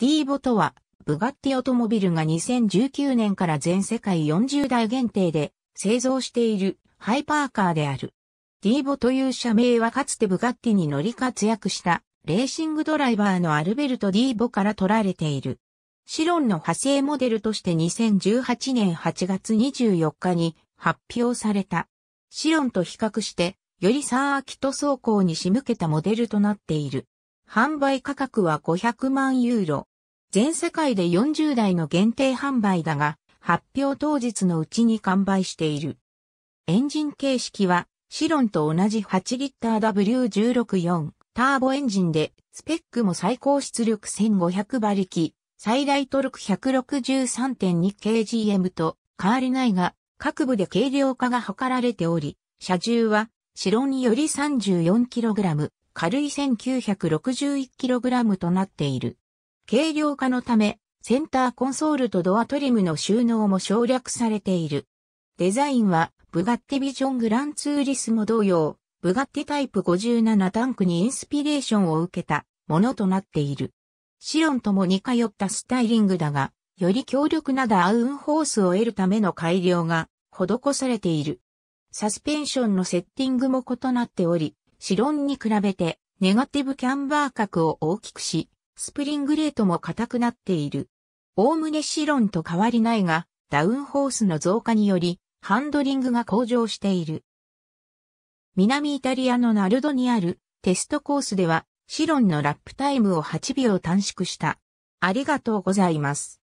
ディーボとは、ブガッティオトモビルが2019年から全世界40台限定で製造しているハイパーカーである。ディーボという社名はかつてブガッティに乗り活躍したレーシングドライバーのアルベルト・ディーボから取られている。シロンの派生モデルとして2018年8月24日に発表された。シロンと比較して、よりサーキット走行に仕向けたモデルとなっている。販売価格は500万ユーロ、全世界で40台の限定販売だが、発表当日のうちに完売している。エンジン形式は、シロンと同じ8リッター W164 ターボエンジンで、スペックも最高出力1500馬力、最大トルク 163.2kgm と変わりないが、各部で軽量化が図られており、車重は、シロンより 34kg、軽い 1961kg となっている。軽量化のため、センターコンソールとドアトリムの収納も省略されている。デザインは、ブガッティビジョングランツーリスも同様、ブガッティタイプ57タンクにインスピレーションを受けたものとなっている。シロンとも似通ったスタイリングだが、より強力なダウンホースを得るための改良が施されている。サスペンションのセッティングも異なっており、シロンに比べてネガティブキャンバー角を大きくし、スプリングレートも硬くなっている。おおむねシロンと変わりないが、ダウンホースの増加により、ハンドリングが向上している。南イタリアのナルドにあるテストコースでは、シロンのラップタイムを8秒短縮した。ありがとうございます。